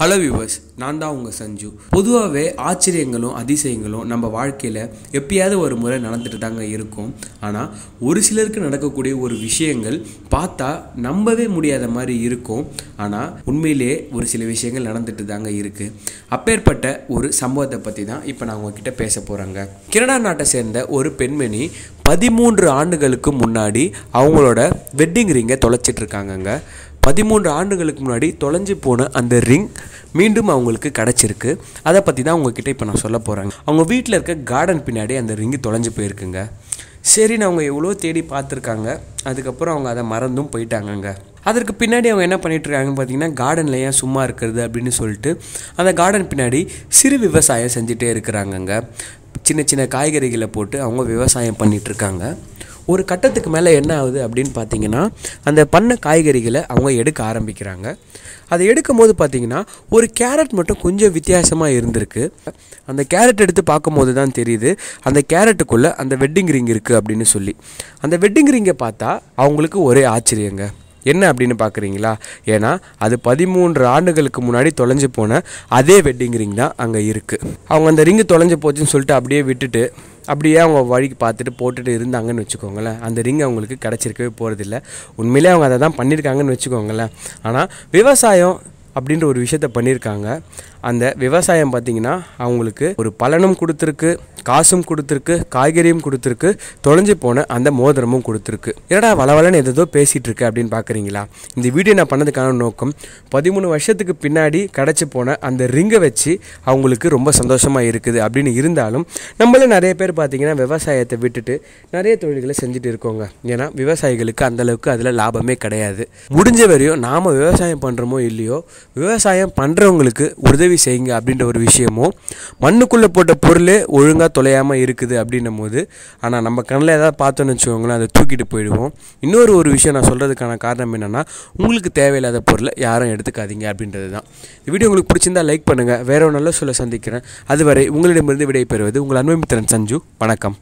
hello viewers நான் தான் உங்கள் சஞ்சு பொதுவாகவே ஆச்சரியங்களும் அதிசயங்களும் நம்ம வாழ்க்கையில் எப்பயாவது ஒரு முறை நடந்துட்டு தாங்க இருக்கும் ஆனால் ஒரு சிலருக்கு நடக்கக்கூடிய ஒரு விஷயங்கள் பார்த்தா நம்பவே முடியாத மாதிரி இருக்கும் ஆனால் உண்மையிலேயே ஒரு சில விஷயங்கள் நடந்துட்டு தாங்க இருக்குது அப்பேற்பட்ட ஒரு சம்பவத்தை பற்றி தான் இப்போ நான் உங்ககிட்ட பேச போகிறேங்க கனடா நாட்டை சேர்ந்த ஒரு பெண்மணி பதிமூன்று ஆண்டுகளுக்கு முன்னாடி அவங்களோட வெட்டிங் ரிங்கை தொலைச்சிட்டு இருக்காங்கங்க பதிமூன்று ஆண்டுகளுக்கு முன்னாடி தொலைஞ்சு போன அந்த ரிங் மீண்டும் அவங்களுக்கு கிடச்சிருக்கு அதை பற்றி தான் அவங்கக்கிட்ட இப்போ நான் சொல்ல போகிறேங்க அவங்க வீட்டில் இருக்க கார்டன் பின்னாடி அந்த ரிங்கு தொலைஞ்சு போயிருக்குங்க சரின்னு அவங்க எவ்வளோ தேடி பார்த்துருக்காங்க அதுக்கப்புறம் அவங்க அதை மறந்தும் போயிட்டாங்கங்க அதற்கு பின்னாடி அவங்க என்ன பண்ணிகிட்ருக்காங்கன்னு பார்த்தீங்கன்னா கார்டனில் ஏன் சும்மா இருக்கிறது அப்படின்னு சொல்லிட்டு அந்த கார்டன் பின்னாடி சிறு விவசாயம் செஞ்சுட்டே இருக்கிறாங்கங்க சின்ன சின்ன காய்கறிகளை போட்டு அவங்க விவசாயம் பண்ணிகிட்ருக்காங்க ஒரு கட்டத்துக்கு மேலே என்ன ஆகுது அப்படின்னு பார்த்தீங்கன்னா அந்த பண்ண காய்கறிகளை அவங்க எடுக்க ஆரம்பிக்கிறாங்க அதை எடுக்கும் போது பார்த்தீங்கன்னா ஒரு கேரட் மட்டும் கொஞ்சம் வித்தியாசமாக இருந்திருக்கு அந்த கேரட் எடுத்து பார்க்கும்போது தான் தெரியுது அந்த கேரட்டுக்குள்ளே அந்த வெட்டிங் ரிங் இருக்குது அப்படின்னு சொல்லி அந்த வெட்டிங் ரிங்கை பார்த்தா அவங்களுக்கு ஒரே ஆச்சரியங்க என்ன அப்படின்னு பார்க்குறீங்களா ஏன்னா அது பதிமூன்று ஆண்டுகளுக்கு முன்னாடி தொலைஞ்சு போன அதே வெட்டிங் ரிங் தான் அங்கே இருக்குது அவங்க அந்த ரிங்கு தொலைஞ்சு போச்சுன்னு சொல்லிட்டு அப்படியே விட்டுட்டு அப்படியே அவங்க வழிக்கு பார்த்துட்டு போட்டுட்டு இருந்தாங்கன்னு வச்சுக்கோங்களேன் அந்த ரிங் அவங்களுக்கு கிடச்சிருக்கவே போகிறதில்ல உண்மையிலே அவங்க அதை தான் பண்ணியிருக்காங்கன்னு வச்சுக்கோங்களேன் ஆனால் விவசாயம் அப்படின்ற ஒரு விஷயத்த பண்ணியிருக்காங்க அந்த விவசாயம் பார்த்திங்கன்னா அவங்களுக்கு ஒரு பலனும் கொடுத்துருக்கு காசும் கொடுத்துருக்கு காய்கறியும் கொடுத்துருக்கு தொலைஞ்சு போன அந்த மோதிரமும் கொடுத்துருக்கு என்னடா வளவலன்னு எதோ பேசிகிட்டு இருக்கு அப்படின்னு பார்க்குறீங்களா இந்த வீடியோ நான் பண்ணதுக்கான நோக்கம் பதிமூணு வருஷத்துக்கு பின்னாடி கிடச்சி போன அந்த ரிங்கை வச்சு அவங்களுக்கு ரொம்ப சந்தோஷமாக இருக்குது அப்படின்னு இருந்தாலும் நம்மள நிறைய பேர் பார்த்திங்கன்னா விவசாயத்தை விட்டுட்டு நிறைய தொழில்களை செஞ்சுட்டு இருக்கோங்க ஏன்னா விவசாயிகளுக்கு அந்தளவுக்கு அதில் லாபமே கிடையாது முடிஞ்ச வரையும் நாம் விவசாயம் பண்ணுறோமோ இல்லையோ விவசாயம் பண்ணுறவங்களுக்கு உதவி செய்யுங்க அப்படின்ற ஒரு விஷயமும் மண்ணுக்குள்ளே போட்ட பொருளே ஒழுங்காக தொலையாமல் இருக்குது அப்படின்னும் போது ஆனால் நம்ம கண்ணில் ஏதாவது பார்த்தோன்னு வச்சுக்கோங்களேன் அதை தூக்கிட்டு போயிடுவோம் இன்னொரு ஒரு விஷயம் நான் சொல்கிறதுக்கான காரணம் என்னென்னா உங்களுக்கு தேவையில்லாத பொருளை யாரும் எடுத்துக்காதீங்க அப்படின்றது தான் இந்த வீடியோ உங்களுக்கு பிடிச்சிருந்தால் லைக் பண்ணுங்கள் வேற ஒரு நல்ல சொல்ல சந்திக்கிறேன் அதுவரை உங்களிடமிருந்து விடை பெறுவது உங்கள் அன்புமித்திரன் சஞ்சு வணக்கம்